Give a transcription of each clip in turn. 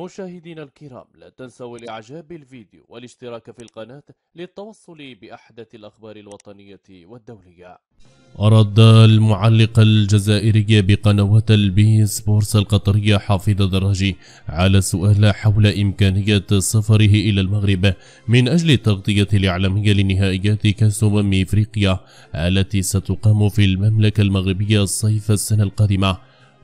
مشاهدينا الكرام لا تنسوا الإعجاب بالفيديو والاشتراك في القناة للتوصل بأحدث الأخبار الوطنية والدولية أرد المعلق الجزائري بقنوات البي سبورس القطرية حافظ دراجي على سؤال حول إمكانية سفره إلى المغرب من أجل التغطية الإعلامية لنهائيات كأس أمم إفريقيا التي ستقام في المملكة المغربية الصيف السنة القادمة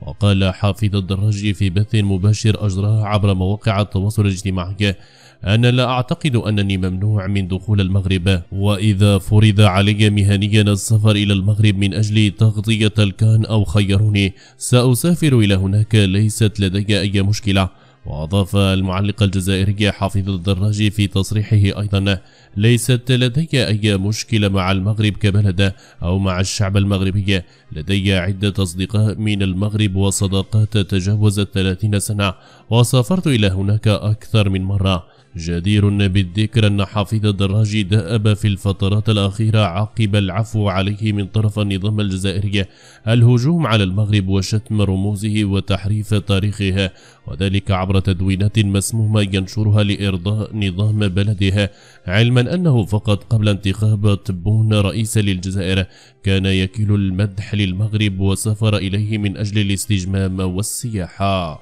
وقال حافظ الدراجي في بث مباشر أجراه عبر مواقع التواصل الاجتماعي أنا لا أعتقد أنني ممنوع من دخول المغرب وإذا فرض علي مهنيا السفر إلى المغرب من أجل تغطية الكان أو خيروني سأسافر إلى هناك ليست لدي أي مشكلة وأضاف المعلق الجزائري حافظ الدراجي في تصريحه أيضا ليست لدي أي مشكلة مع المغرب كبلد أو مع الشعب المغربي لدي عدة أصدقاء من المغرب وصداقات تجاوزت 30 سنة وسافرت إلى هناك أكثر من مرة جدير بالذكر أن حفيظ الدراجي دأب في الفترات الأخيرة عقب العفو عليه من طرف النظام الجزائري الهجوم على المغرب وشتم رموزه وتحريف تاريخها وذلك عبر تدوينات مسمومة ينشرها لإرضاء نظام بلدها علما أنه فقط قبل انتخاب تبون رئيسا للجزائر كان يكيل المدح للمغرب وسافر إليه من أجل الاستجمام والسياحة